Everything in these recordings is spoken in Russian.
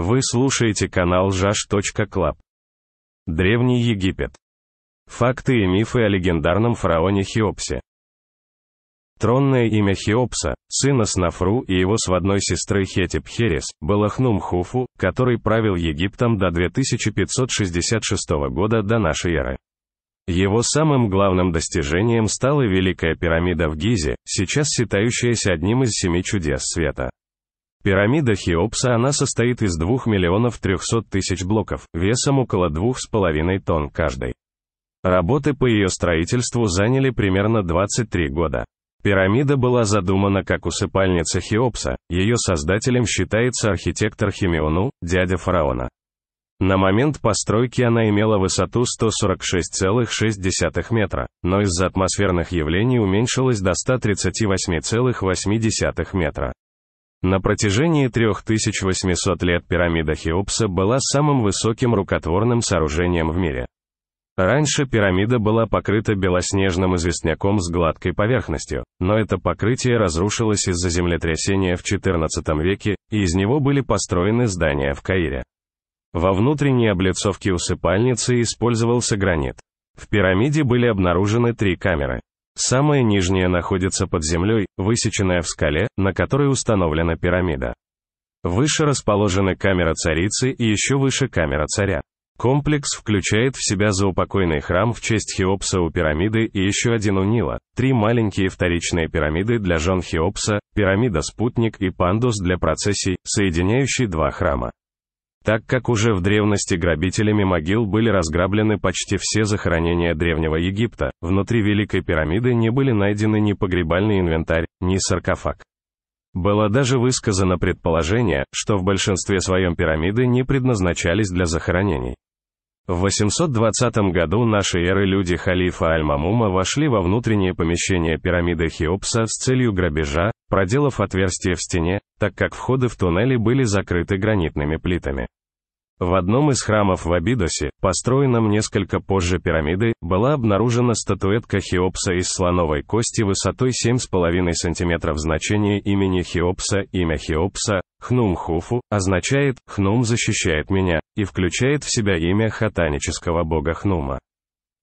Вы слушаете канал ЖАШ.КЛАБ. Древний Египет. Факты и мифы о легендарном фараоне Хеопсе. Тронное имя Хеопса, сына Снафру и его сводной сестры Хетипхерес, было Хнум-Хуфу, который правил Египтом до 2566 года до нашей эры. Его самым главным достижением стала Великая пирамида в Гизе, сейчас считающаяся одним из семи чудес света. Пирамида Хеопса она состоит из 2 миллионов 300 тысяч блоков, весом около 2,5 тонн каждый. Работы по ее строительству заняли примерно 23 года. Пирамида была задумана как усыпальница Хеопса, ее создателем считается архитектор Химеону, дядя фараона. На момент постройки она имела высоту 146,6 метра, но из-за атмосферных явлений уменьшилась до 138,8 метра. На протяжении 3800 лет пирамида Хеопса была самым высоким рукотворным сооружением в мире. Раньше пирамида была покрыта белоснежным известняком с гладкой поверхностью, но это покрытие разрушилось из-за землетрясения в XIV веке, и из него были построены здания в Каире. Во внутренней облицовке усыпальницы использовался гранит. В пирамиде были обнаружены три камеры. Самая нижняя находится под землей, высеченная в скале, на которой установлена пирамида. Выше расположены камера царицы и еще выше камера царя. Комплекс включает в себя заупокойный храм в честь Хеопса у пирамиды и еще один у Нила, три маленькие вторичные пирамиды для жен Хеопса, пирамида-спутник и пандус для процессий, соединяющий два храма так как уже в древности грабителями могил были разграблены почти все захоронения Древнего Египта, внутри Великой пирамиды не были найдены ни погребальный инвентарь, ни саркофаг. Было даже высказано предположение, что в большинстве своем пирамиды не предназначались для захоронений. В 820 году нашей эры люди халифа Аль-Мамума вошли во внутреннее помещение пирамиды Хеопса с целью грабежа, проделав отверстие в стене, так как входы в туннели были закрыты гранитными плитами. В одном из храмов в Абидосе, построенном несколько позже пирамиды, была обнаружена статуэтка Хеопса из слоновой кости высотой 7,5 см. Значение имени Хеопса, имя Хеопса, Хнум-Хуфу, означает «Хнум защищает меня» и включает в себя имя хатанического бога Хнума.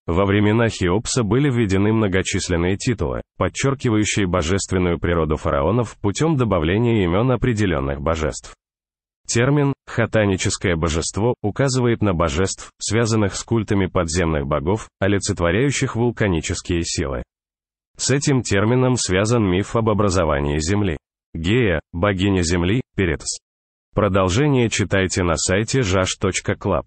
Во времена Хеопса были введены многочисленные титулы, подчеркивающие божественную природу фараонов путем добавления имен определенных божеств. Термин «хатаническое божество» указывает на божеств, связанных с культами подземных богов, олицетворяющих вулканические силы. С этим термином связан миф об образовании Земли. Гея, богиня Земли, Перец. Продолжение читайте на сайте jash.club.